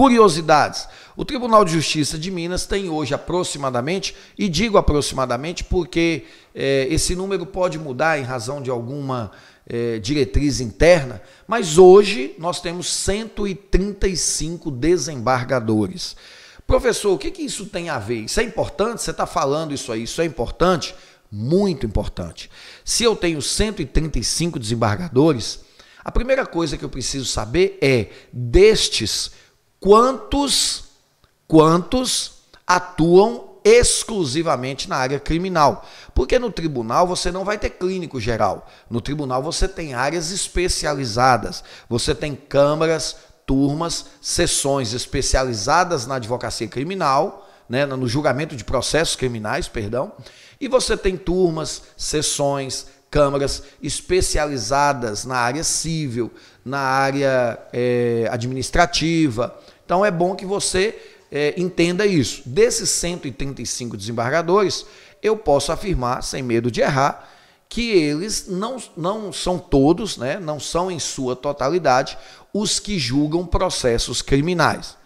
Curiosidades. O Tribunal de Justiça de Minas tem hoje aproximadamente, e digo aproximadamente porque é, esse número pode mudar em razão de alguma é, diretriz interna, mas hoje nós temos 135 desembargadores. Professor, o que, que isso tem a ver? Isso é importante? Você está falando isso aí? Isso é importante? Muito importante. Se eu tenho 135 desembargadores, a primeira coisa que eu preciso saber é destes quantos quantos atuam exclusivamente na área criminal. Porque no tribunal você não vai ter clínico geral. No tribunal você tem áreas especializadas. Você tem câmaras, turmas, sessões especializadas na advocacia criminal, né, no julgamento de processos criminais, perdão. E você tem turmas, sessões, câmaras especializadas na área civil, na área é, administrativa. Então é bom que você é, entenda isso. Desses 135 desembargadores, eu posso afirmar, sem medo de errar, que eles não, não são todos, né, não são em sua totalidade, os que julgam processos criminais.